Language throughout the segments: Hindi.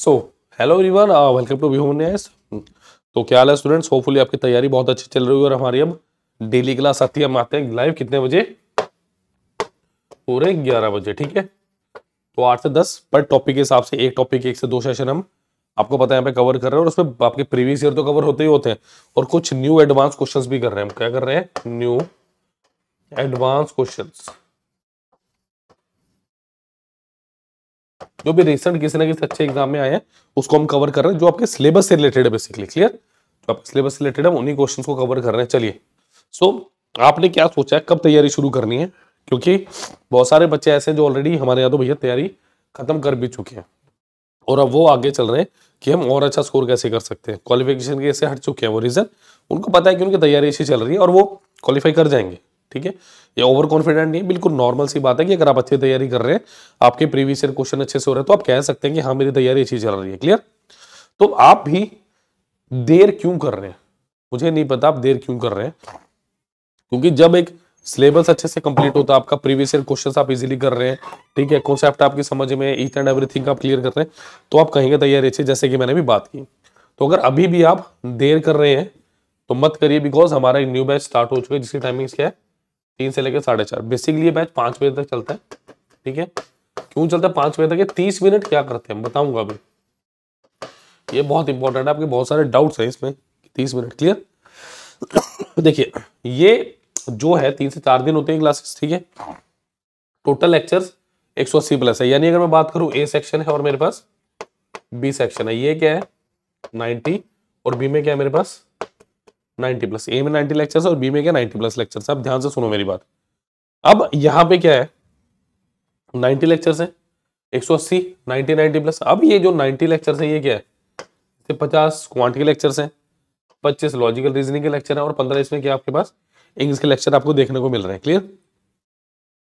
So hello everyone welcome to B news तो क्या हाल है स्टूडेंट्स होपफुली आपकी तैयारी बहुत अच्छी चल रही है और हमारी अब डेली क्लास आती है हम आते हैं लाइव कितने बजे पूरे ग्यारह बजे ठीक है तो आठ से दस पर टॉपिक के हिसाब से एक टॉपिक एक से दो सेशन हम आपको पता है यहाँ पे कवर कर रहे हैं और उसमें आपके प्रीवियस ईयर तो कवर होते ही होते हैं और कुछ न्यू एडवांस क्वेश्चन भी कर रहे हैं हम क्या कर रहे हैं न्यू एडवांस क्वेश्चन जो भी रिसेंट किसी ना किसी अच्छे एग्जाम में आए हैं उसको हम कवर कर रहे हैं जो आपके सिलेबस से रिलेटेड है बेसिकली क्लियर जो आपके सिलेबस से रिलेटेड है उन्हीं क्वेश्चन को कवर कर रहे हैं चलिए सो so, आपने क्या सोचा है कब तैयारी शुरू करनी है क्योंकि बहुत सारे बच्चे ऐसे हैं जो ऑलरेडी हमारे यहाँ तो भैया तैयारी खत्म कर भी चुके हैं और अब वो आगे चल रहे हैं कि हम और अच्छा स्कोर कैसे कर सकते हैं क्वालिफिकेशन कैसे हट चुके हैं वो रीज़न उनको पता है कि उनकी तैयारी ऐसी चल रही है और वो क्वालिफाई कर जाएंगे ठीक है ये ओवर कॉन्फिडेंट नहीं है बिल्कुल नॉर्मल सी बात है कि अगर आप अच्छी तैयारी कर रहे हैं आपके प्रीवियस ईयर क्वेश्चन अच्छे से हो रहे हैं तो आप कह सकते हैं कि हाँ मेरी तैयारी अच्छी चल रही है क्लियर तो आप भी देर क्यों कर रहे हैं मुझे नहीं पता आप देर क्यों कर रहे हैं क्योंकि जब एक सिलेबस अच्छे से कंप्लीट होता है आपका प्रीवियस ईयर क्वेश्चन आप इजीली कर रहे हैं ठीक है कॉन्सेप्ट आपकी समझ में ईच एंड एवरीथिंग आप क्लियर कर रहे हैं तो आप कहेंगे तैयारी अच्छी जैसे कि मैंने भी बात की तो अगर अभी भी आप देर कर रहे हैं तो मत करिए बिकॉज हमारा एक न्यू बैच स्टार्ट हो चुका है जिसकी टाइमिंग क्या है तीन से लेकर साढ़े चार बेसिकली ये बैच पांच बजे तक चलता है ठीक है क्यों चलता है पांच बजे तक तीस मिनट क्या करते हैं बताऊंगा अभी ये बहुत इंपॉर्टेंट है आपके बहुत सारे डाउट्स हैं इसमें तीस मिनट क्लियर देखिए ये जो है तीन से चार दिन होते हैं क्लासेस ठीक है टोटल लेक्चर्स एक सौ अस्सी प्लस है यानी अगर मैं बात करूं ए सेक्शन है और मेरे पास बी सेक्शन है ये क्या है नाइनटी और बी में क्या है मेरे पास 90 प्लस ए में 90 लेक्चर्स और बी में क्या 90 प्लस लेक्चर्स अब ध्यान से सुनो मेरी बात अब यहाँ पे क्या है 90 लेक्चर्स हैं 180 सौ अस्सी नाइन्टी प्लस अब ये जो 90 लेक्चर्स हैं ये क्या है पचास क्वांट के लेक्चर्स हैं पच्चीस लॉजिकल रीजनिंग के लेक्चर हैं और पंद्रह इसमें क्या आपके पास इंग्लिश के लेक्चर आपको देखने को मिल रहे हैं क्लियर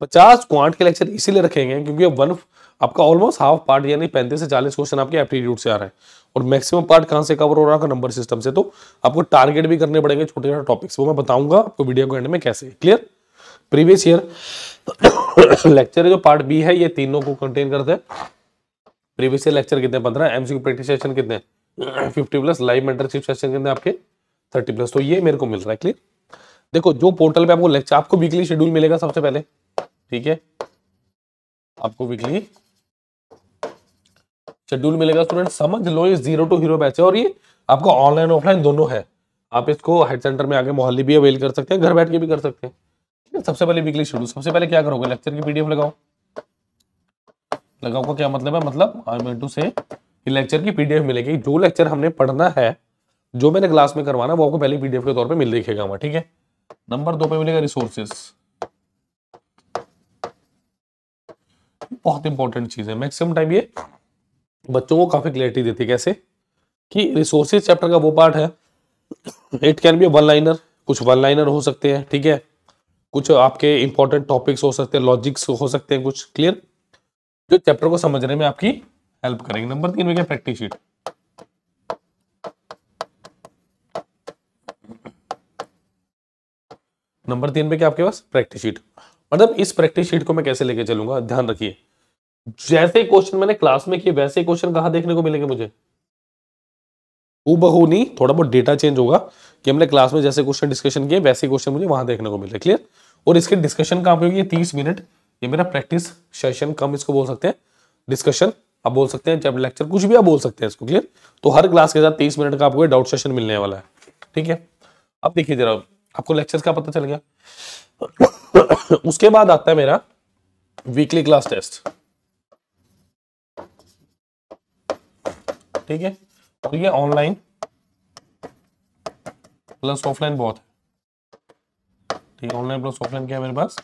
पचास क्वांट के लेक्चर इसीलिए रखेंगे क्योंकि वन आपका ऑलमोस्ट हाफ पार्ट यानी पैंतीस से चालीस क्वेश्चन आपके एप्टीट्यूड से आ रहे हैं और मैक्सिमम पार्ट कहाँ से कवर हो रहा है नंबर सिस्टम से तो आपको टारगेट भी करने पड़ेंगे छोटे छोटे टॉपिक्स वो मैं बताऊंगा आपको वीडियो को एंड में कैसे क्लियर प्रीवियस ईयर लेक्चर जो पार्ट बी है ये तीनों को कंटेन करते हैं प्रीवियस ईयर लेक्चर कितने पंद्रह एम सी प्रैक्टिस सेशन कितने fifty plus live mentorship session कितने आपके थर्टी प्लस तो ये मेरे को मिल रहा है क्लियर देखो जो पोर्टल पे आपको लेक्चर आपको वीकली शेड्यूल मिलेगा सबसे पहले ठीक है आपको वीकली शेड्यूल मिलेगा स्टूडेंट समझ लो ये जीरो टू हीरो बैच है और ये आपका ऑनलाइन ऑफलाइन दोनों है आप इसको हेड सेंटर में आगे मोहाली भी अवेल कर सकते हैं घर बैठ के भी कर सकते हैं ठीक है सबसे पहले वीकली शेड्यूल सबसे पहले क्या करोगे लेक्चर की पीडीएफ लगाओ लगाओ का क्या मतलब है मतलब आई मीन टू से लेक्चर की पीडीएफ मिलेगी जो लेक्चर हमने पढ़ना है जो मैंने क्लास में करवाना वो आपको पहले पीडीएफ के तौर पर मिल देखेगा हमारा ठीक है नंबर दो पे मिलेगा रिसोर्सेस बहुत इंपॉर्टेंट चीज है मैक्सिमम टाइम ये बच्चों को काफी क्लियरिटी देती है कैसे कि रिसोर्सेज चैप्टर का वो पार्ट है it can be one liner कुछ वन लाइनर हो सकते हैं ठीक है कुछ आपके इंपॉर्टेंट टॉपिक्स हो सकते हैं लॉजिक्स हो सकते हैं कुछ क्लियर जो चैप्टर को समझने में आपकी हेल्प करेंगे नंबर तीन में क्या प्रैक्टिस शीट नंबर तीन में क्या आपके पास प्रैक्टिस शीट मतलब इस प्रैक्टिस शीट को मैं कैसे लेके चलूंगा ध्यान रखिए जैसे क्वेश्चन मैंने क्लास में किए वैसे क्वेश्चन कहा देखने को मिलेंगे मुझे हूबहू नहीं थोड़ा बहुत डेटा चेंज होगा कि हमने क्लास में जैसे क्वेश्चन डिस्कशन किए वैसे क्वेश्चन मुझे वहां देखने को मिले क्लियर और इसके डिस्कशन कहाँ पे होगी तीस मिनट ये मेरा प्रैक्टिस सेशन कम इसको बोल सकते हैं डिस्कशन आप बोल सकते हैं जब लेक्चर कुछ भी आप बोल सकते हैं इसको क्लियर तो हर क्लास के साथ तीस मिनट का आपको डाउट सेशन मिलने वाला है ठीक है अब देखिए जरा आपको लेक्चर का पता चल गया उसके बाद आता है मेरा वीकली क्लास टेस्ट ठीक है और ये ऑनलाइन प्लस ऑफलाइन बहुत है ठीक है ऑनलाइन प्लस ऑफलाइन क्या है मेरे पास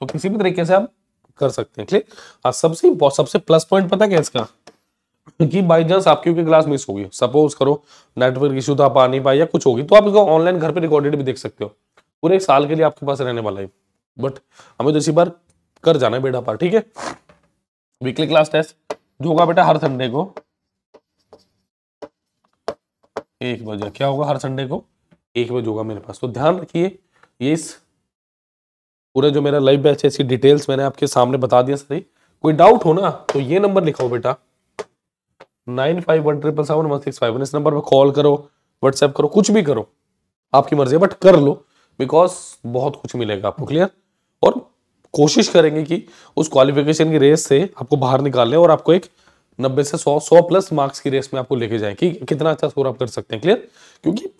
तो किसी भी तरीके से आप कर सकते हैं क्लियर और हाँ, सबसे सबसे प्लस पॉइंट पता क्या इसका कि बाई चांस आपकी क्योंकि क्लास मिस होगी सपोज करो नेटवर्क इश्यू था पानी आ नहीं या कुछ होगी तो आप इसको ऑनलाइन घर पे रिकॉर्डेड भी देख सकते हो पूरे साल के लिए आपके पास रहने वाला है बट हमें तो इसी बार कर जाना है बेटा पार ठीक है वीकली क्लास टेस्ट जो होगा बेटा हर संडे को एक बजे क्या होगा हर संडे को एक बजे होगा मेरे पास तो ध्यान रखिए ये इस पूरे जो मेरा लाइव बैच है इसकी डिटेल्स मैंने आपके सामने बता दिया सर कोई डाउट हो ना तो ये नंबर लिखाओ बेटा nine five one triple seven one six five इस नंबर पर कॉल करो व्हाट्सएप करो कुछ भी करो आपकी मर्जी है बट कर लो बिकॉज बहुत कुछ मिलेगा आपको क्लियर और कोशिश करेंगे कि उस क्वालिफिकेशन की रेस से आपको बाहर निकालें और आपको एक नब्बे से सौ सौ प्लस मार्क्स की रेस में आपको लेके जाए कि कितना अच्छा स्कोर आप कर सकते हैं क्लियर क्योंकि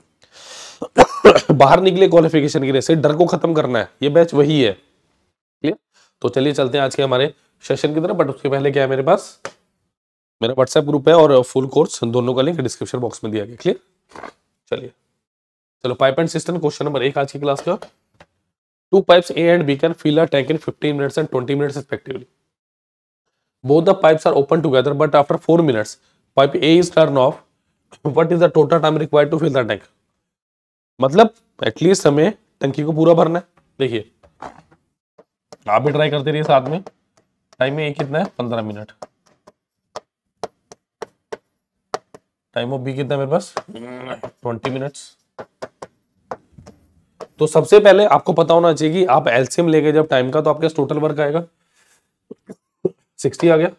बाहर निकले क्वालिफिकेशन की रेस से डर को खत्म करना है ये बैच वही है क्लियर तो चलिए चलते हैं आज के हमारे सेशन की तरफ बट उसके पहले क्या है मेरे पास मेरा व्हाट्सएप ग्रुप है और फुल कोर्स दोनों का लिंक डिस्क्रिप्शन बॉक्स में दिया गया क्लियर चलिए चलो pipe and cistern question number एक आज की क्लास का two pipes A and B can fill a tank in 15 minutes and 20 minutes respectively both the pipes are open together but after four minutes pipe A is turn off what is the total time require to fill the tank मतलब एटलीस्ट हमें टंकी को पूरा भरना है देखिए आप भी ट्राई करते रहिए साथ में टाइम ए कितना है पंद्रह मिनट टाइम ऑफ बी कितना मेरे पास ट्वेंटी मिनट्स तो सबसे पहले आपको पता होना चाहिए कि आप एल्सियम लेके जब टाइम का तो आपके टोटल वर्क आएगा सिक्सटी आ गया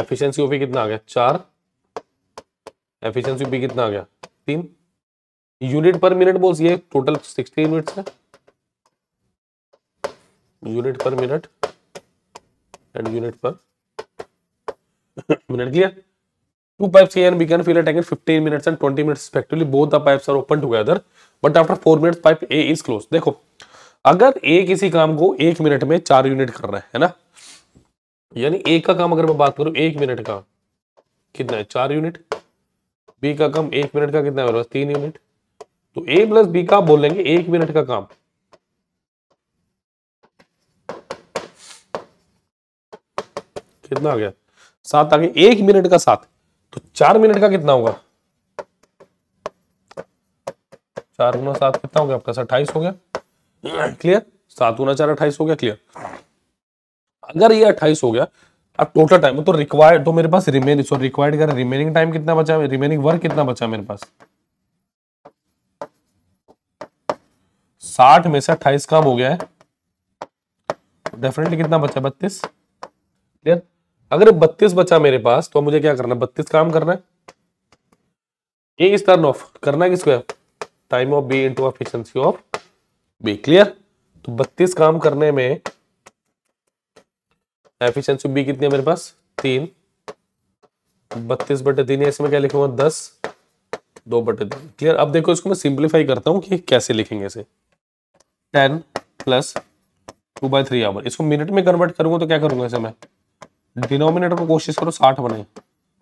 एफिशिएंसी ओपी कितना आ गया चार एफिशिएंसी ओपी कितना आ गया तीन यूनिट पर मिनट बोल ये टोटल सिक्सटी यूनिट्स है unit per minute and unit per minute clear Two pipes A and B can fill a tank in 15 minutes and 20 minutes respectively. Both the pipes are open together, but after 4 minutes pipe A is closed. देखो अगर A किसी काम को एक मिनट में चार यूनिट कर रहा है, है ना यानी A का काम अगर मैं बात करूं एक मिनट का कितना है चार यूनिट बी का काम एक मिनट का कितना है मेरे पास तीन यूनिट तो ए प्लस बी का बोलेंगे एक मिनट का काम कितना आ गया सात आ गया एक मिनट का सात तो चार मिनट का कितना होगा चार गुना सात कितना हो गया आपका अट्ठाईस हो गया क्लियर सात गुना चार अट्ठाईस हो गया क्लियर अगर ये अट्ठाईस हो गया अब टोटल टाइम तो रिक्वायर्ड तो मेरे पास रिमेनिंग सो रिक्वायर्ड कर रिमेनिंग टाइम कितना बचा रिमेनिंग वर्क कितना बचा मेरे पास साठ में से अट्ठाईस काम हो गया है डेफिनेटली कितना बचा बत्तीस क्लियर अगर बत्तीस बचा मेरे पास तो मुझे क्या करना है बत्तीस काम करना है ए इस टर्न ऑफ करना किसको है time of B into efficiency of B clear तो बत्तीस काम करने में एफिशिएंसी बी कितनी है मेरे पास तीन बत्तीस बटे तीन ऐसे में क्या लिखूंगा दस दो बटे तीन क्लियर अब देखो इसको मैं सिंप्लीफाई करता हूँ कि कैसे लिखेंगे इसे ten plus two by three hour इसको मिनट में कन्वर्ट करूंगा तो क्या करूंगा इसे मैं डिनोमिनेटर को कोशिश करो साठ बनाए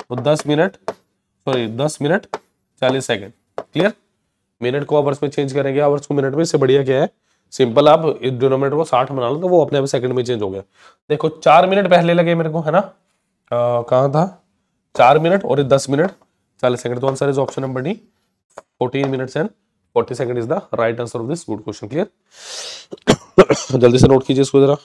तो दस मिनट सॉरी दस मिनट चालीस सेकेंड क्लियर मिनट को आवर्स में चेंज करेंगे आवर्स को मिनट में इससे बढ़िया क्या है सिंपल आप डिनोमिनेटर को साठ बना लो तो वो अपने आप सेकंड में चेंज हो गया देखो चार मिनट पहले लगे मेरे को है ना कहाँ था चार मिनट और दस मिनट चालीस सेकंड तो answer is option number D fourteen minutes and forty second is the right answer of this good question clear जल्दी से नोट कीजिए इसको जरा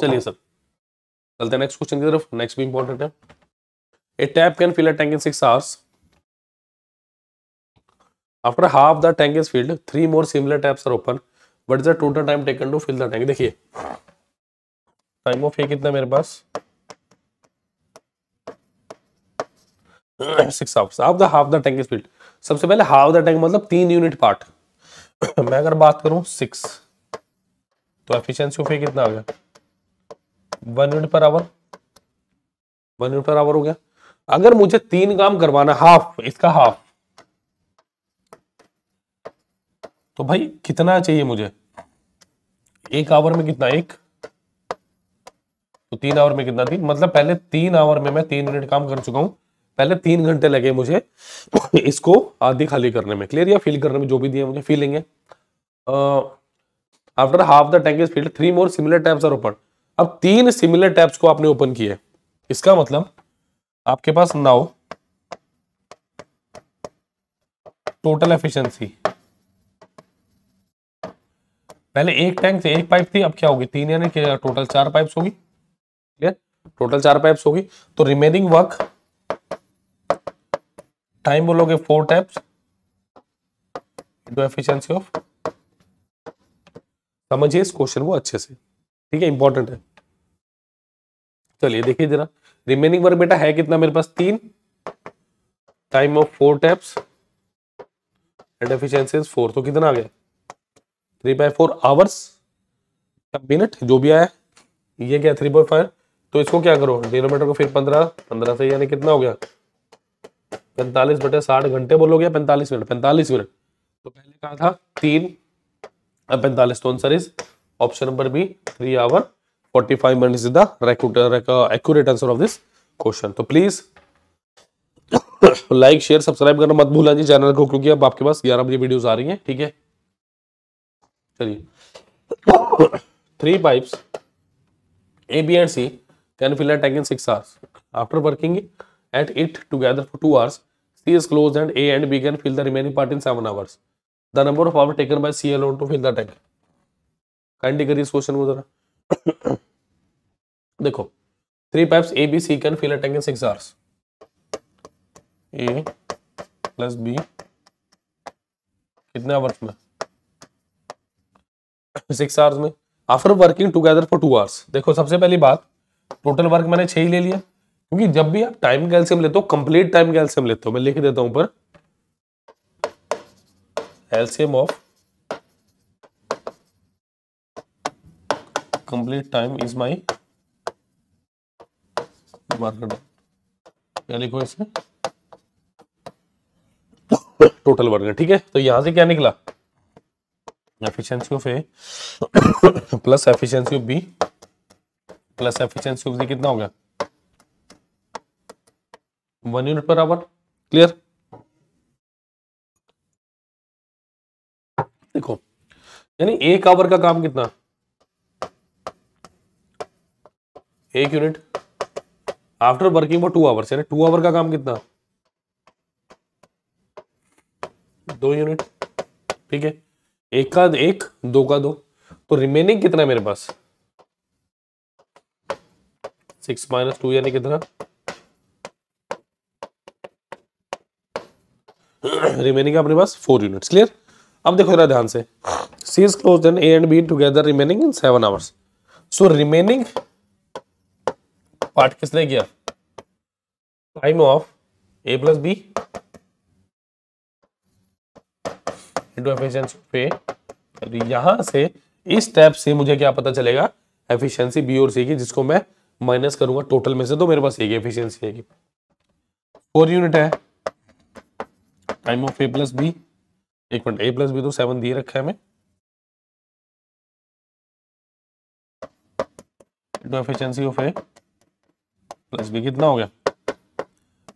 चलिए सर चलते हैं नेक्स्ट क्वेश्चन की तरफ नेक्स्ट भी इंपॉर्टेंट है a tap can fill a tank in six hours after half the tank is filled three more similar taps are open what is the total time taken to fill the tank देखिए टाइम ऑफ ए कितना मेरे पास six hours half the half the tank is filled सबसे पहले हाफ द टैंक मतलब तीन यूनिट पार्ट मैं अगर बात करूं सिक्स तो एफिशिएंसी ऑफ ए कितना आ गया one unit per hour one unit per hour हो गया अगर मुझे तीन काम करवाना हाफ इसका हाफ तो भाई कितना चाहिए मुझे एक आवर में कितना एक तो तीन आवर में कितना तीन मतलब पहले तीन आवर में मैं तीन मिनट काम कर चुका हूं पहले तीन घंटे लगे मुझे इसको आधी खाली करने में क्लियर या फिल करने में जो भी दिया मुझे फीलिंग है after half the tank is filled three more similar taps are open अब तीन सिमिलर टैब्स को आपने ओपन किए इसका मतलब आपके पास नाउ टोटल एफिशिएंसी पहले एक टैंक से एक पाइप थी अब क्या होगी तीन यानी कि टोटल चार पाइप्स होगी क्लियर टोटल चार पाइप्स होगी तो रिमेनिंग वर्क टाइम बोलोगे four taps to efficiency of समझिए इस क्वेश्चन को अच्छे से ठीक है इंपॉर्टेंट है चलिए देखिए जरा रिमेनिंग वर्क बेटा है कितना मेरे पास तीन time of four taps and efficiency four तो कितना आ गया three by four hours minute जो भी आया ये क्या थ्री बाय फाइव तो इसको क्या करो डिनोमीटर को फिर पंद्रह पंद्रह से यानी कितना हो गया पैंतालीस बटे साठ घंटे बोलोगे पैंतालीस मिनट पैंतालीस मिनट तो पहले कहा था तीन अब पैंतालीस तो answer is option number B three hour 45 minutes is the record, uh, record, uh, accurate answer of this question so please like share subscribe करना मत भूलना जी चैनल को क्योंकि अब आपके पास 11 बजे वीडियोस आ रही हैं ठीक है चलिए three pipes A B and C can fill it in six hours after working at it together for two hours C is close and A and B can fill the remaining part in seven hours the number of hour taken by C alone to fill the tank kindly करिए इस क्वेश्चन को जरा देखो three pipes A B C can fill a in six hours A plus B कितने आवर्स में सिक्स आवर्स में after working together for two hours देखो सबसे पहली बात टोटल वर्क मैंने छह ही ले लिया क्योंकि जब भी आप टाइम कैल्सियम लेते हो कंप्लीट टाइम कैल्सियम लेते हो मैं लिख देता हूं ऊपर एल्शियम of complete time is my market क्या लिखो इसमें टोटल वर्क ठीक है तो यहां से क्या निकला efficiency of A plus efficiency of B plus efficiency of C कितना हो गया one unit per hour clear देखो यानी एक आवर का काम कितना एक unit after working for two hours यानी टू आवर का काम कितना दो यूनिट ठीक है एक का एक दो का दो तो रिमेनिंग कितना है मेरे पास सिक्स माइनस टू यानी कितना रिमेनिंग अपने पास फोर यूनिट क्लियर अब देखो जरा ध्यान से C is close A and B together remaining in seven hours so remaining part किसने किया प्राइम of A plus B into efficiency पे तो यहां से इस स्टेप से मुझे क्या पता चलेगा एफिशिएंसी बी और सी की जिसको मैं माइनस करूंगा टोटल में से तो मेरे पास एक एफिशिएंसी आएगी फोर यूनिट है time of A plus B एक मिनट ए प्लस बी तो सेवन दिए रखा है मैं efficiency of A plus B कितना हो गया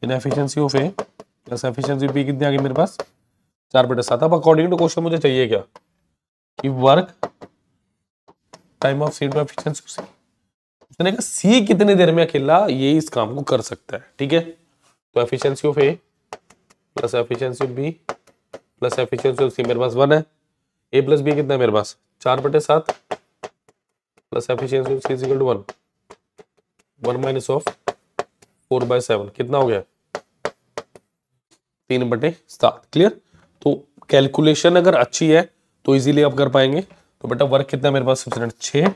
इन efficiency of A plus efficiency B कितनी आ गई मेरे पास चार बटे सात अब अकॉर्डिंग टू क्वेश्चन मुझे चाहिए क्या कि वर्क टाइम ऑफ सीट एफिशिएंसी सी उसने कहा सी कितनी देर में अकेला ये इस काम को कर सकता है ठीक है तो efficiency of A plus efficiency of B plus efficiency of C मेरे पास वन है ए प्लस बी कितना है मेरे पास चार बटे सात plus efficiency of C is equal to one one minus of four by seven कितना हो गया तीन बटे सात क्लियर तो कैलकुलेशन अगर अच्छी है तो इजीली आप कर पाएंगे तो बेटा वर्क कितना मेरे पास सबसे छः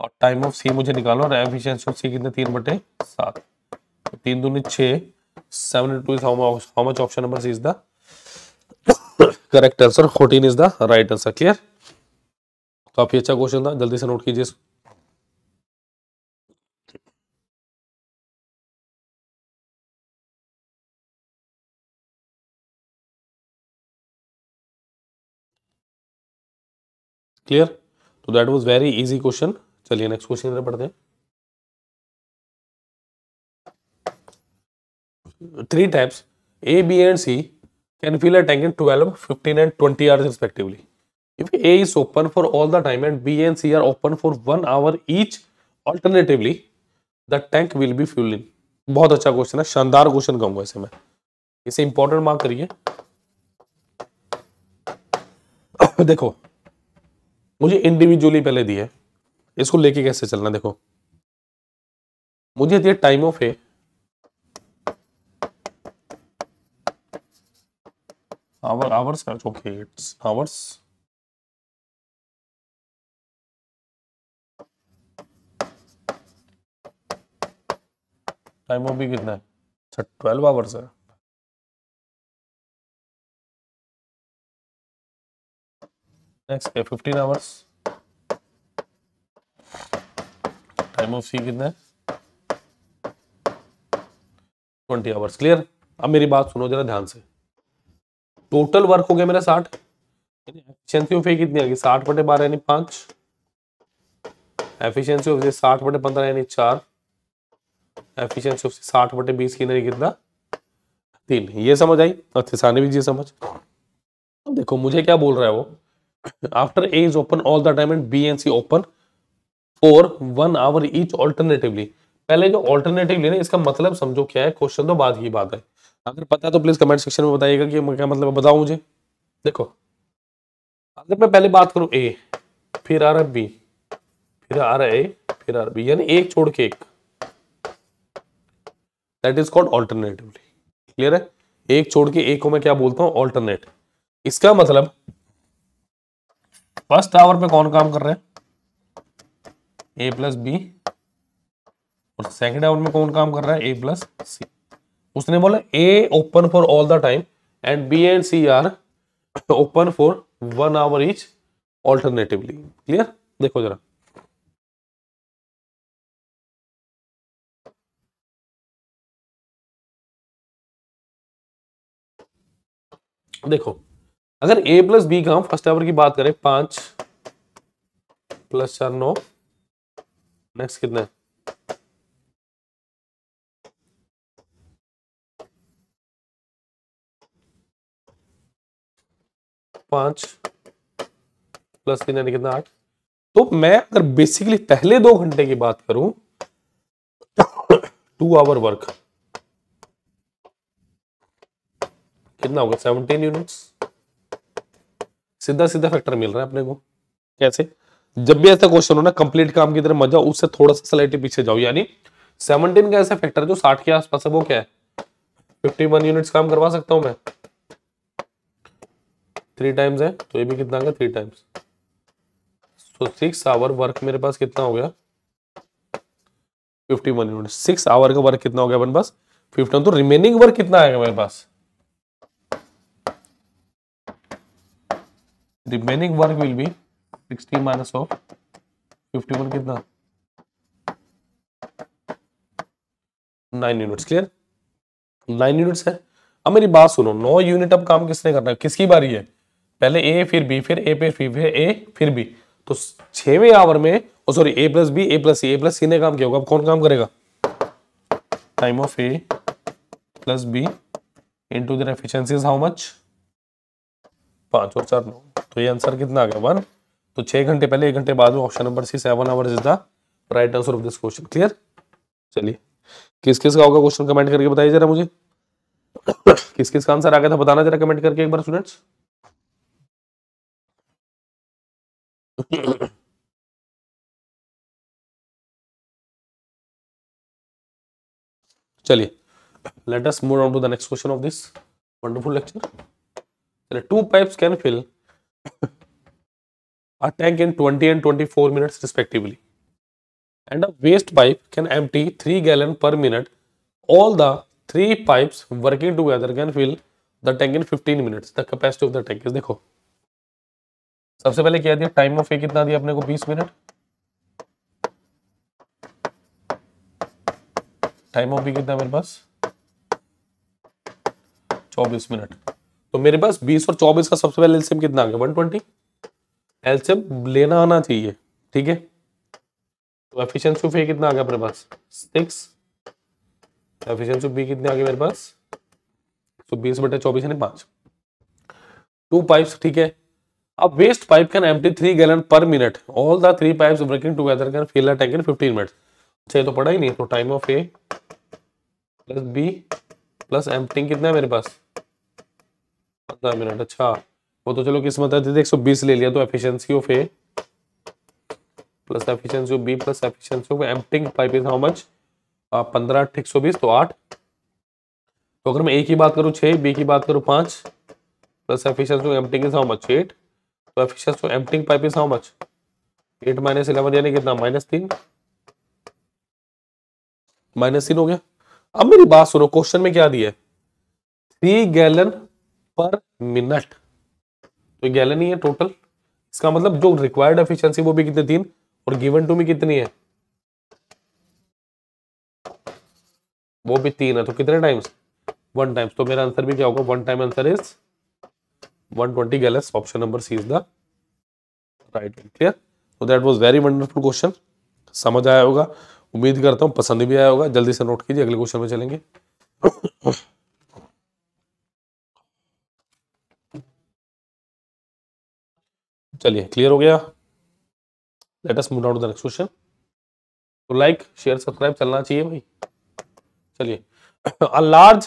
और टाइम ऑफ सी मुझे निकालो और एफिशिएंसी ऑफ सी कितने तीन बटे सात तो तीन दो छः seven two is how much option number C is the correct answer fourteen is the right answer clear काफी अच्छा क्वेश्चन था जल्दी से नोट कीजिए क्लियर तो that was very easy question चलिए नेक्स्ट क्वेश्चन पढ़ते हैं three types A B and C can fill a tank twelve fifteen and twenty hours respectively if A is open for all the time and B and C are open for one hour each alternatively the tank will be full in बहुत अच्छा क्वेश्चन है शानदार क्वेश्चन कहूंगा इसे मैं इसे इंपॉर्टेंट मार्क करिए देखो मुझे इंडिविजुअली पहले दिए है इसको लेके कैसे चलना देखो मुझे दिया time of A hour hours okay it's hours time of भी कितना है अच्छा ट्वेल्व आवर्स है नेक्स्ट क्या fifteen hours time of C कितना है ट्वेंटी आवर्स क्लियर अब मेरी बात सुनो जरा ध्यान से टोटल वर्क हो गया मेरा साठ एफिशिएंसी ऑफ ए कितनी आ गई साठ बटे बारह यानी पांच एफिशिएंसी ऑफ साठ बटे पंद्रह यानी चार एफिशिएंसी ऑफ साठ बटे बीस की नहीं कितना तीन ये समझ आई और थिसाने भी जी समझ देखो मुझे क्या बोल रहा है वो after A is open all the time and B and C open for one hour each alternatively पहले जो ऑल्टरनेटिव लेने इसका मतलब समझो क्या है क्वेश्चन तो बाद की बात है अगर पता है तो प्लीज कमेंट सेक्शन में बताइएगा कि क्या मतलब बताओ मुझे देखो अगर मैं पहले बात करूं ए फिर आ रहा बी फिर आ रहा ए फिर आ रहा बी यानी एक छोड़ के एक that is called alternatively clear है एक छोड़ के एक को मैं क्या बोलता हूँ ऑल्टरनेट इसका मतलब फर्स्ट आवर पे कौन काम कर रहा है ए प्लस बी और सेकंड आवर में कौन काम कर रहा है ए प्लस सी उसने बोला A open for all the time and B and C are open for one hour each alternatively clear देखो जरा देखो अगर ए प्लस बी का हम फर्स्ट आवर की बात करें पांच प्लस चार नौ नेक्स्ट कितना है पांच प्लस तीन यानी कितना आठ तो मैं अगर बेसिकली पहले दो घंटे की बात करूं टू आवर वर्क कितना होगा सेवनटीन यूनिट्स सीधा सीधा फैक्टर मिल रहा है अपने को कैसे जब भी ऐसा क्वेश्चन हो ना कंप्लीट काम की तरह मजा उससे थोड़ा सा सलाइटी पीछे जाओ यानी सेवनटीन का ऐसा फैक्टर जो साठ के आसपास है वो क्या है फिफ्टी वन यूनिट्स काम करवा सकता हूं मैं थ्री टाइम्स है तो ये भी कितना आ गया थ्री टाइम्स तो सिक्स आवर वर्क मेरे पास कितना हो गया fifty one unit six hour का वर्क कितना हो गया अपने पास फिफ्टी तो रिमेनिंग वर्क कितना आएगा मेरे पास remaining work will be sixty minus of fifty one कितना nine units clear nine units है अब मेरी बात सुनो नौ यूनिट अब काम किसने करना है किसकी बारी है पहले ए फिर बी फिर ए फिर फिर ए फिर बी तो आवर में sorry A plus B A plus C A plus C ने काम किया होगा अब कौन काम करेगा time of A plus B into there how much पांच और चार नौ तो ये आंसर कितना आ गया वन तो छह घंटे पहले एक घंटे बाद में option number C seven hours is the right answer of this question clear चलिए किस किस का होगा क्वेश्चन कमेंट करके बताइए जरा मुझे किस किस का आंसर आ गया था बताना जरा कमेंट करके एक बार स्टूडेंट्स चलिए let us move on to the next question of this wonderful lecture two pipes can fill a tank in 20 and 24 minutes respectively. And a waste pipe can empty 3 gallon per minute. All the three pipes working together can fill the tank in 15 minutes. The capacity of the tank is dekho sabse pehle kya diya time of a kitna diya apne ko 20 minute time of b kitna mere paas 24 minute तो मेरे पास बीस और चौबीस का सबसे पहले एल्सियम कितना आ गया वन ट्वेंटी एल्सियम लेना आना चाहिए ठीक है तो एफिशिएंसी ऑफ ए कितना आ गया मेरे पास सिक्स एफिशिएंसी ऑफ बी कितने आ गया मेरे पास तो बीस बटे चौबीस यानी पांच टू पाइप्स ठीक है अब waste pipe can empty three gallon per minute all the three pipes breaking together can fill a tank in fifteen minute अच्छा तो पड़ा ही नहीं तो time of A plus B plus emptying कितना है मेरे पास सत्रह मिनट अच्छा वो तो चलो किस्मत आती थी बीस ले लिया तो efficiency of A plus efficiency of B plus efficiency of emptying pipe is how much पंद्रह आठ एक सौ बीस तो आठ तो अगर मैं ए की बात करूँ छः बी की बात करूँ पाँच plus efficiency of emptying is how much eight तो efficiency of emptying pipe is how much eight minus eleven यानी कितना माइनस तीन माइनस तीन हो गया अब मेरी बात सुनो क्वेश्चन में क्या दिया है थ्री गैलन पर मिनट तो गैलन ही है टोटल इसका मतलब जो रिक्वायर्ड एफिशिएंसी वो भी कितने तीन और गिवन टू में कितनी है वो भी तीन है तो कितने टाइम्स वन टाइम्स तो मेरा आंसर भी क्या होगा one time answer is one twenty gallons option number C is the right clear तो that was very wonderful question समझ आया होगा उम्मीद करता हूँ पसंद भी आया होगा जल्दी से नोट कीजिए अगले क्वेश्चन में चलेंगे चलिए क्लियर हो गया let us move down next question तो लाइक शेयर सब्सक्राइब चलना चाहिए भाई चलिए a large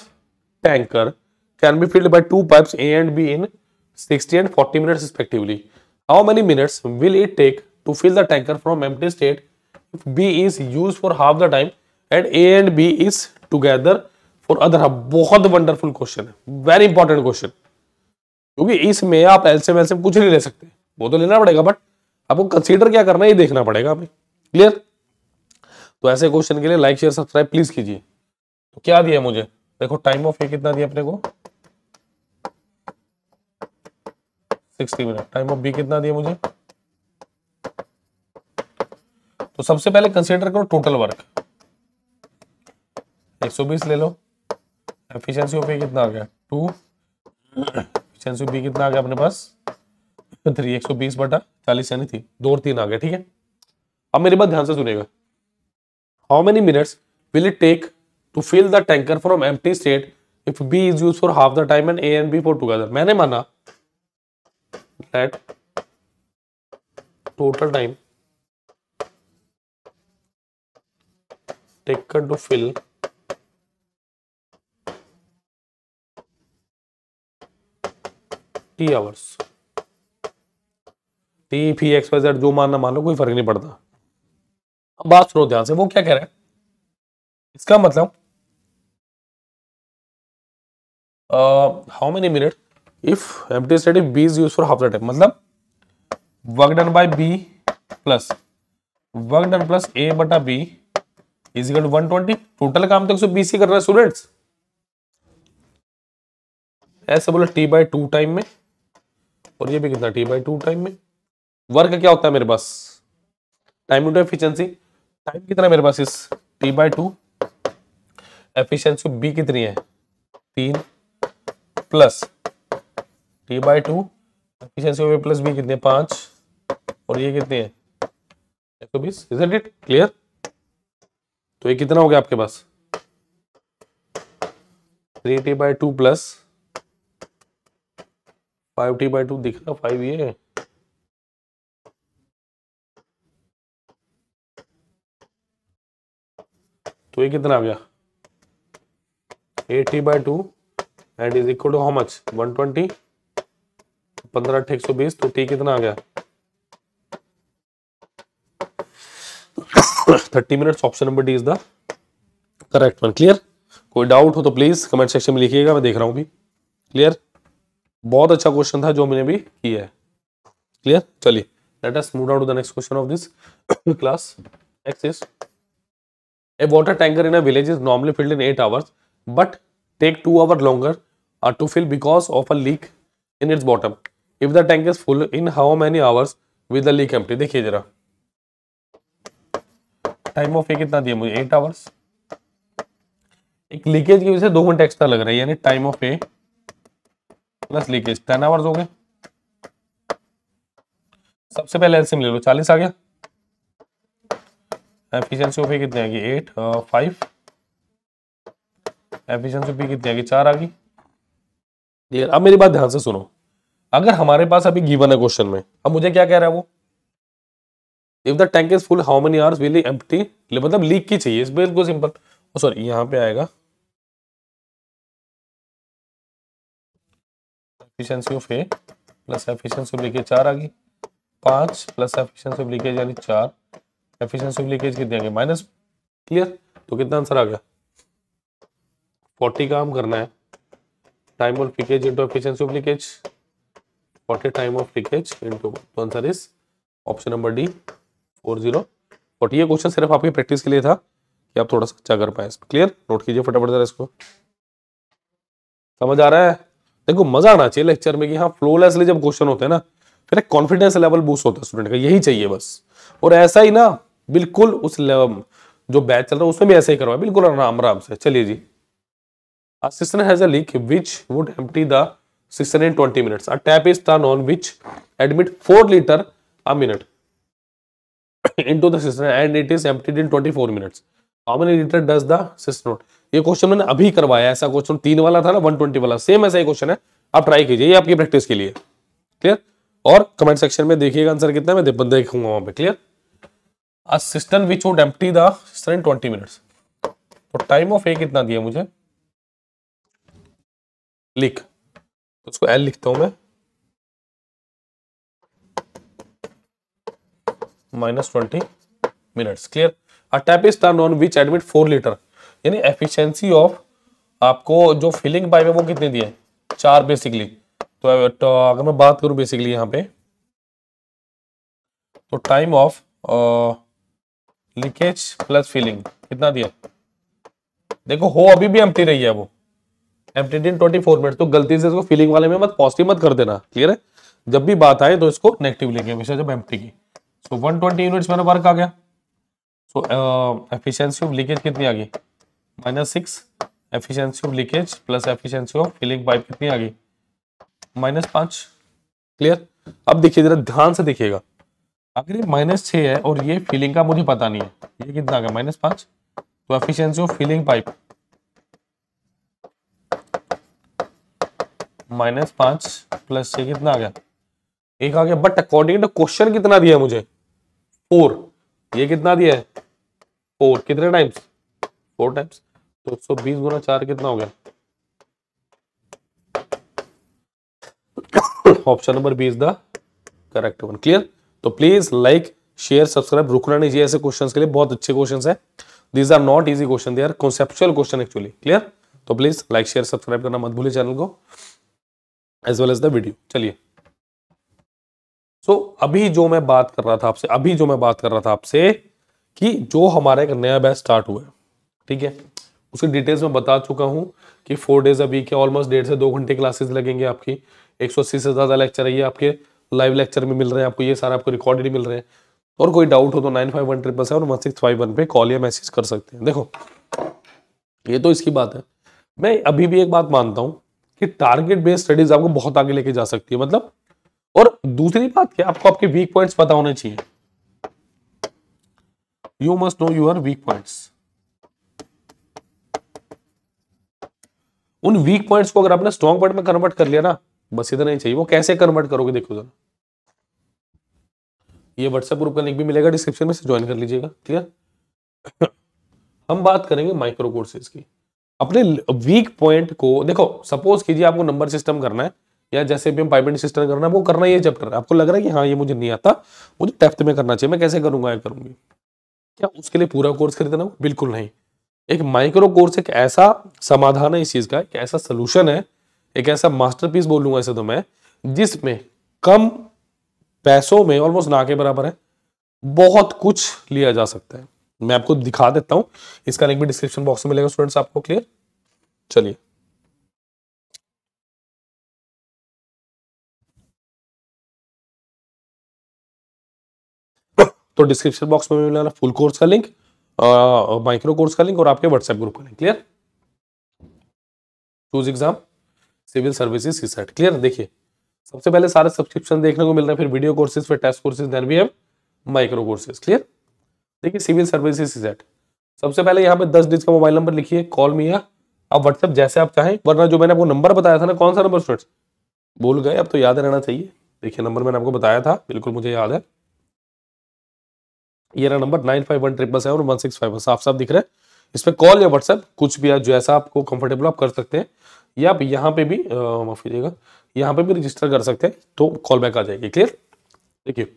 tanker can be filled by two pipes A and B in 60 and 40 minutes respectively how many minutes will it take to fill the tanker from empty state if B is use for half the time and A and B is together for other half बहुत वंडरफुल क्वेश्चन है वेरी इंपॉर्टेंट क्वेश्चन क्योंकि इसमें आप एल्सियम एल्सियम कुछ नहीं ले सकते वो तो लेना पड़ेगा बट आपको कंसीडर क्या करना है ये देखना पड़ेगा आपने क्लियर तो ऐसे क्वेश्चन के लिए लाइक शेयर सब्सक्राइब प्लीज कीजिए तो क्या दिया मुझे देखो टाइम ऑफ ए कितना दिया अपने को 60 मिनट टाइम ऑफ बी कितना दिया मुझे तो सबसे पहले कंसीडर करो टोटल वर्क 120 ले लो एफिशिएंसी ऑफ ए कितना आ गया टू एफिशिएंसी बी कितना आ गया अपने पास फिर थ्री एक सौ बीस बटा चालीस यानी थी दो और तीन आ गए ठीक है अब मेरी बात ध्यान से सुनेगा how many minutes will it take to fill the tanker from एम state if B is use for half the time and A and B for together मैंने माना let total time taken to fill T hours T फी एक्स वाई जेड जो मानना मान लो कोई फर्क नहीं पड़ता अब बात सुनो ध्यान से वो क्या कह रहा है इसका मतलब how many minute if empty set if B is use for half the time मतलब work done by B plus work done plus A बटा B is equal to one twenty total काम तो एक सौ बीस ही कर रहा है स्टूडेंट्स ऐसे बोलो टी बाय टू टाइम में और ये भी कितना टी बाय टू टाइम में वर्क क्या होता है मेरे पास टाइम इंटू एफिशियंसी टाइम कितना मेरे पास इस T by two efficiency B कितनी है तीन plus T by two efficiency plus B कितनी है पांच और ये कितनी है एक सौ बीस इज इट क्लियर तो ये कितना हो गया आपके पास three T by two plus five T by two दिख रहा फाइव ये तो ये कितना आ गया eight T by two and is equal to how much one twenty पंद्रह अट्ठे एक सौ बीस तो टी कितना आ गया thirty minutes option number D is the correct one clear कोई डाउट हो तो प्लीज कमेंट सेक्शन में लिखिएगा मैं देख रहा हूँ भी क्लियर बहुत अच्छा क्वेश्चन था जो मैंने भी किया है क्लियर चलिए let us move to the next question of this class next is a water tanker in a village is normally filled in eight hours but take two hour longer to fill because of a leak in its bottom if the tank is full in how many hours with the leak empty देखिए जरा टाइम ऑफ ए कितना दिया मुझे एट आवर्स एक लीकेज की वजह से दो घंटे एक्स्ट्रा लग रहा है यानी time of A plus leakage ten hours हो गए सबसे पहले एल्सिम ले लो चालीस आ गया एफिशिएंसी ऑफ ए कितनी आएगी eight five efficiency of A कितनी आएगी चार आ गई क्लियर अब मेरी बात ध्यान से सुनो अगर हमारे पास अभी गिवन है क्वेश्चन में अब मुझे क्या कह रहा है वो if the tank is full how many hours will empty मतलब लीक की चाहिए इस बिल्कुल सिंपल सॉरी यहां पे आएगा efficiency of A plus efficiency of leakage चार आ गई पांच प्लस एफिशिएंसी ऑफ लीकेज यानी चार एफिशिएंसी ऑफ लीकेज कितनी आ गई माइनस क्लियर तो कितना आंसर आ गया 40 काम करना है time of leakage into efficiency of leakage 40 time of leakage into तो answer is option number D 40 zero और ये क्वेश्चन सिर्फ आपकी प्रैक्टिस के लिए था कि आप थोड़ा सा अच्छा कर पाए क्लियर नोट कीजिए फटाफट जरा इसको समझ आ रहा है देखो मजा आना चाहिए लेक्चर में कि हाँ फ्लोलेसली जब क्वेश्चन होते हैं ना फिर एक कॉन्फिडेंस लेवल बूस्ट होता है स्टूडेंट का यही चाहिए बस और ऐसा ही ना बिल्कुल उस जो बैच चल रहा है उसमें भी ऐसा ही करवाया बिल्कुल आराम आराम से चलिए जी has leak which would empty the in twenty minutes a tap is turn on which admit four litre a minute 24 ये क्वेश्चन मैंने अभी करवाया ऐसा क्वेश्चन तीन वाला था ना 120 वाला सेम ऐसा ही क्वेश्चन है आप ट्राई कीजिए ये आपकी प्रैक्टिस के लिए क्लियर और कमेंट सेक्शन में देखिएगा आंसर कितना मैं देखूंगा वहां पे clear system which which would empty the cistern in 20 तो टाइम ऑफ ए कितना दिया मुझे लिख उसको एल लिखता हूं मैं minus twenty minutes clear a tap is turn on which admit four litre यानी एफिशिएंसी ऑफ आपको जो फिलिंग पाइप है वो कितने दिए चार तो बेसिकली तो, अगर मैं बात करूं बेसिकली यहां पे तो time of leakage plus filling कितना दिया देखो हो अभी भी एम्प्टी रही है वो empty in twenty four minute तो गलती से इसको फिलिंग वाले में मत पॉजिटिव मत कर देना क्लियर है जब भी बात आए तो इसको नेगेटिव लेंगे हमेशा जब एम्प्टी की सो वन ट्वेंटी यूनिट्स मैंने वर्क आ गया सो एफिशिएंसी ऑफ लीकेज कितनी आ गई minus six efficiency of leakage plus efficiency of filling pipe कितनी आ गई माइनस पांच क्लियर अब देखिए जरा ध्यान से देखिएगा अगर ये माइनस छः है और ये फीलिंग का मुझे पता नहीं है ये कितना का माइनस पाँच तो efficiency of filling pipe minus पाँच प्लस छः कितना आ गया एक आ गया बट अकॉर्डिंग टू क्वेश्चन कितना दिया है मुझे फोर ये कितना दिया है फोर कितने टाइम्स फोर टाइम्स तो सौ बीस गुना चार कितना हो गया option number B is the correct one clear तो प्लीज लाइक शेयर सब्सक्राइब रुकना नहीं चाहिए ऐसे क्वेश्चंस के लिए बहुत अच्छे क्वेश्चंस है these are not easy question they are conceptual question actually clear तो प्लीज लाइक शेयर सब्सक्राइब करना मत भूलिए चैनल को as well as the video चलिए सो अभी जो मैं बात कर रहा था आपसे अभी जो मैं बात कर रहा था आपसे कि जो हमारा एक नया बैच स्टार्ट हुआ है ठीक है उसकी डिटेल्स में बता चुका हूं कि फोर डेज अ वीक है ऑलमोस्ट डेढ़ से दो घंटे क्लासेस लगेंगे आपकी एक सौ अस्सी से ज़्यादा लेक्चर है आपके लाइव लेक्चर में मिल रहे हैं आपको ये सारा आपको रिकॉर्डेड मिल रहे हैं और कोई डाउट हो तो nine five one triple seven one six five one पे कॉल या मैसेज कर सकते हैं देखो ये तो इसकी बात है मैं अभी भी एक बात मानता हूँ कि टारगेट बेस्ड स्टडीज आपको बहुत आगे लेके जा सकती है मतलब और दूसरी बात क्या आपको आपके वीक पॉइंट्स पता होने चाहिए you must know your weak points उन वीक पॉइंट्स को अगर आपने स्ट्रॉन्ग पॉइंट में कन्वर्ट कर लिया ना बस इतना ही चाहिए वो कैसे कन्वर्ट करोगे देखो जरा ये व्हाट्सएप ग्रुप का लिंक भी मिलेगा डिस्क्रिप्शन में से ज्वाइन कर लीजिएगा क्लियर हम बात करेंगे माइक्रो कोर्सेज की अपने वीक पॉइंट को देखो सपोज कीजिए आपको नंबर सिस्टम करना है या जैसे भी हम पाइपलाइन सिस्टम करना है वो करना ये चैप्टर आपको लग रहा है कि हाँ ये मुझे नहीं आता मुझे टेफ्थ में करना चाहिए मैं कैसे करूंगा या करूंगी क्या उसके लिए पूरा कोर्स खरीदना बिल्कुल नहीं एक माइक्रो कोर्स एक ऐसा समाधान है इस चीज़ का एक ऐसा सोल्यूशन है एक ऐसा मास्टरपीस बोलूंगा इसे तो मैं जिसमें कम पैसों में ऑलमोस्ट ना के बराबर है बहुत कुछ लिया जा सकता है मैं आपको दिखा देता हूं इसका लिंक भी डिस्क्रिप्शन बॉक्स में मिलेगा स्टूडेंट्स आपको क्लियर चलिए तो डिस्क्रिप्शन बॉक्स में वाला फुल कोर्स का लिंक माइक्रो कोर्स का लिंक और आपके व्हाट्सएप ग्रुप का link clear choose exam civil services की साइट क्लियर देखिए सबसे पहले सारे सब्सक्रिप्शन देखने को मिल रहा है फिर वीडियो कोर्सेज फिर test courses then we have micro courses clear देखिए सिविल सर्विसेज की साइट सबसे पहले यहाँ पे दस डिज का मोबाइल नंबर लिखिए कॉल मी या आप व्हाट्सएप जैसे आप चाहें वरना जो मैंने आपको नंबर बताया था ना कौन सा नंबर स्टूडेंट्स भूल गए अब तो याद रहना चाहिए देखिए नंबर मैंने आपको बताया था बिल्कुल मुझे याद है ये रहा number nine five one triple seven one six five साफ साफ दिख रहा है इस पर कॉल या व्हाट्सएप कुछ भी आप जैसा आपको कंफर्टेबल आप कर सकते हैं या आप यहाँ पे भी माफ कीजिएगा यहाँ पे भी रजिस्टर कर सकते हैं तो कॉल बैक आ जाएगी क्लियर देखिए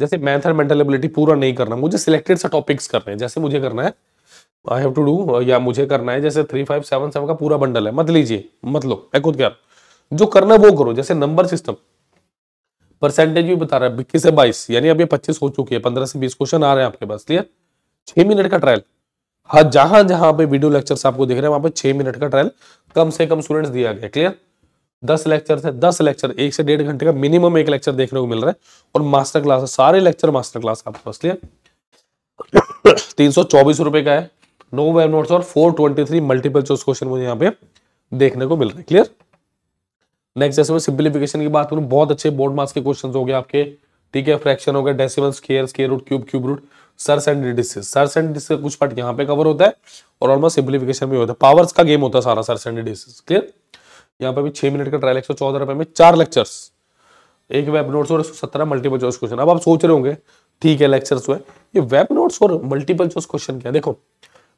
जैसे मैथ एंड मेंटल एबिलिटी पूरा नहीं करना मुझे सिलेक्टेड से टॉपिक्स करने हैं जैसे मुझे करना है आई हैव टू डू या मुझे करना है जैसे थ्री फाइव सेवन सेवन का पूरा बंडल है मत लीजिए मत लो मैं खुद क्या जो करना है वो करो जैसे नंबर सिस्टम परसेंटेज भी बता रहा है इक्कीस से बाईस यानी अभी पच्चीस हो चुकी है पंद्रह से बीस क्वेश्चन आ रहे हैं आपके पास क्लियर छह मिनट का ट्रायल हाँ जहां जहां पे वीडियो लेक्चर्स आपको दिख रहे हैं वहां पे छह मिनट का ट्रायल कम से कम स्टूडेंट्स दिया गया क्लियर दस लेक्चर है दस लेक्चर एक से डेढ़ घंटे का मिनिमम एक लेक्चर देखने को मिल रहा है और मास्टर क्लास है सारे लेक्चर मास्टर क्लास आपके पास क्लियर तीन सौ चौबीस रुपए का है नो वेब नोट्स और four twenty three multiple choice question मुझे यहाँ पे देखने को मिल रहा है क्लियर नेक्स्ट जैसे मैं सिंप्लीफिकेशन की बात करूँ बहुत अच्छे बोर्ड मार्क्स के क्वेश्चन हो गए आपके ठीक है फ्रैक्शन हो गए decimal square square root cube cube root surds and indices surds and indices कुछ पार्ट यहाँ पे कवर होता है और ऑलमोस्ट सिंप्लीफिकेशन भी होता है पावर्स का गेम होता है सारा सर्स एंड डिडिस क्लियर यहाँ पे भी छह मिनट का ट्रायल एक सौ रुपए में चार लेक्चर्स एक वेब नोट्स और सत्रह मल्टीपल चॉइस क्वेश्चन अब आप सोच रहे होंगे ठीक है लेक्चर्स हुए ये वेब नोट्स और मल्टीपल चॉइस क्वेश्चन क्या देखो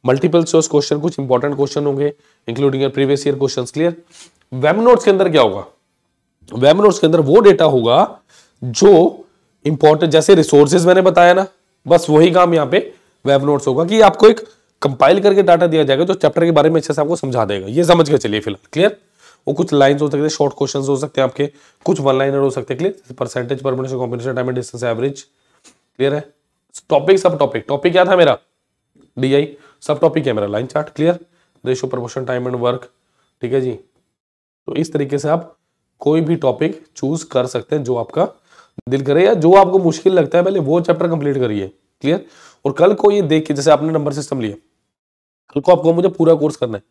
मल्टीपल चॉइस क्वेश्चन कुछ इंपॉर्टेंट क्वेश्चन होंगे including previous year question clear web notes के अंदर क्या होगा वेब नोट्स के अंदर वो डेटा होगा जो इंपॉर्टेंट जैसे रिसोर्सेज मैंने बताया ना बस वही काम यहाँ पे वेब नोट्स होगा कि आपको एक कंपाइल करके डाटा दिया जाएगा जो चैप्टर के बारे में अच्छे से आपको समझा देगा ये समझ के चलिए फिलहाल क्लियर वो कुछ लाइंस हो सकते हैं शॉर्ट क्वेश्चंस हो सकते हैं आपके कुछ वन लाइनर हो सकते हैं clear percentage permutation combination time and distance average clear है टॉपिक सब टॉपिक टॉपिक क्या था मेरा डी सब टॉपिक है मेरा line chart clear ratio proportion time and work ठीक है जी तो इस तरीके से आप कोई भी टॉपिक चूज कर सकते हैं जो आपका दिल करे या जो आपको मुश्किल लगता है पहले वो चैप्टर कंप्लीट करिए क्लियर और कल को ये देख के जैसे आपने नंबर सिस्टम लिया कल को आपको मुझे पूरा कोर्स करना है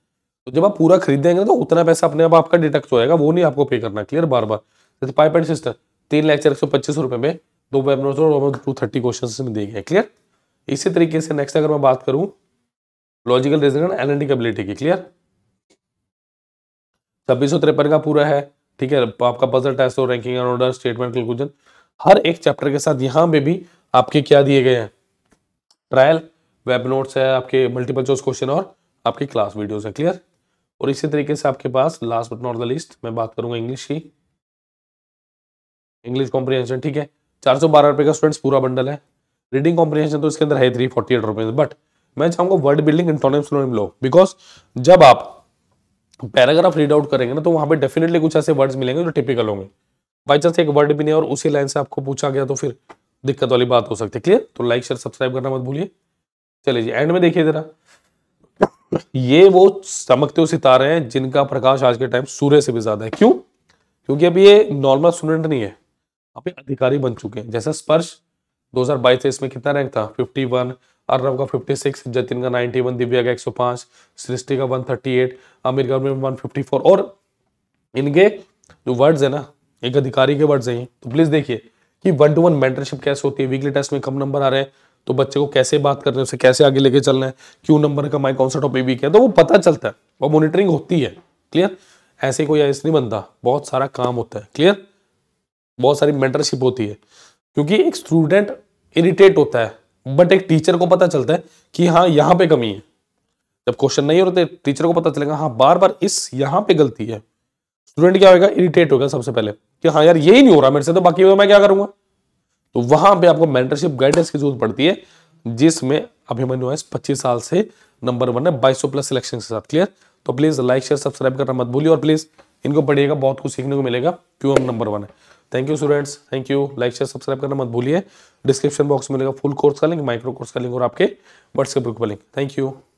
तो जब आप पूरा खरीदेंगे तो उतना पैसा अपने आप आपका डिटक्ट हो जाएगा वो नहीं आपको पे करना क्लियर बार बार जैसे पाइप एंड सिस्टर तीन लेक्चर एक सौ पच्चीस रुपये में दो वेबिनार्स और टू थर्टी क्वेश्चन में दिए गए क्लियर इसी तरीके से नेक्स्ट अगर मैं बात करूँ लॉजिकल रीजनिंग एनालिटिक एबिलिटी की क्लियर छब्बीस सौ तिरपन का पूरा है ठीक है आपका पजल टेस्ट और ranking and order statement conclusion हर एक चैप्टर के साथ यहाँ पे भी आपके क्या दिए गए हैं ट्रायल वेब नोट्स है आपके मल्टीपल चॉइस क्वेश्चन और आपके क्लास वीडियोस है क्लियर और इसी तरीके से आपके पास last but not the least मैं बात करूंगा इंग्लिश की इंग्लिश कॉम्प्रीहेंशन ठीक है चार सौ बारह रुपये का स्टूडेंट्स पूरा बंडल है रीडिंग कॉम्प्रीहेंशन तो इसके अंदर है three forty eight rupees but मैं चाहूंगा वर्ड बिल्डिंग इंटोनिम्स लो बिकॉज जब आप पैराग्राफ रीड आउट करेंगे ना तो वहां पे डेफिनेटली कुछ ऐसे वर्ड्स मिलेंगे जो टिपिकल होंगे बाई चांस एक वर्ड भी नहीं और उसी लाइन से आपको पूछा गया तो फिर दिक्कत वाली बात हो सकती है क्लियर तो लाइक शेयर सब्सक्राइब करना मत भूलिए चलिए जी एंड में देखिए जरा ये वो चमकते हुए सितारे हैं जिनका प्रकाश आज के टाइम सूर्य से भी ज्यादा है क्यों क्योंकि अभी ये नॉर्मल स्टूडेंट नहीं है अभी अधिकारी बन चुके हैं जैसा स्पर्श 2022 से इसमें कितना रैंक था 51 अर्नब का 56 जतिन का 91 दिव्या का 105 सृष्टि का 138 आमिर का फोर और इनके जो वर्ड्स है ना एक अधिकारी के वर्ड है तो प्लीज देखिए कि वन टू वन मेंटरशिप कैसे होती है वीकली टेस्ट में कम नंबर आ रहे हैं तो बच्चे को कैसे बात करना है उसे कैसे आगे लेके चलना है क्यों नंबर माई कौन सा टॉपिक वीक है तो वो पता चलता है और मॉनिटरिंग होती है क्लियर ऐसे कोई ऐसे नहीं बनता बहुत सारा काम होता है क्लियर बहुत सारी मेंटरशिप होती है क्योंकि एक स्टूडेंट इरिटेट होता है बट एक टीचर को पता चलता है कि हाँ यहाँ पे कमी है जब क्वेश्चन नहीं होते टीचर को पता चलेगा हाँ बार बार इस यहाँ पे गलती है स्टूडेंट क्या होगा इरिटेट होगा सबसे पहले कि हाँ यार यही नहीं हो रहा मेरे से तो बाकी मैं क्या करूंगा तो वहां पे आपको मेंटरशिप गाइडेंस की जरूरत पड़ती है जिसमें अभिमन्यु आयस पच्चीस साल से नंबर वन है बाईस प्लस सिलेक्शन के साथ क्लियर तो प्लीज लाइक शेयर सब्सक्राइब करना मत भूलिए और प्लीज इनको पढ़िएगा बहुत कुछ सीखने को मिलेगा क्यों हम नंबर वन है thank you students thank you like share subscribe करना मत भूलिए डिस्क्रिप्शन बॉक्स में मिलेगा फुल कोर्स का लिंक माइक्रो कोर्स का लिंक और आपके व्हाट्सएप ग्रुप का लिंक थैंक यू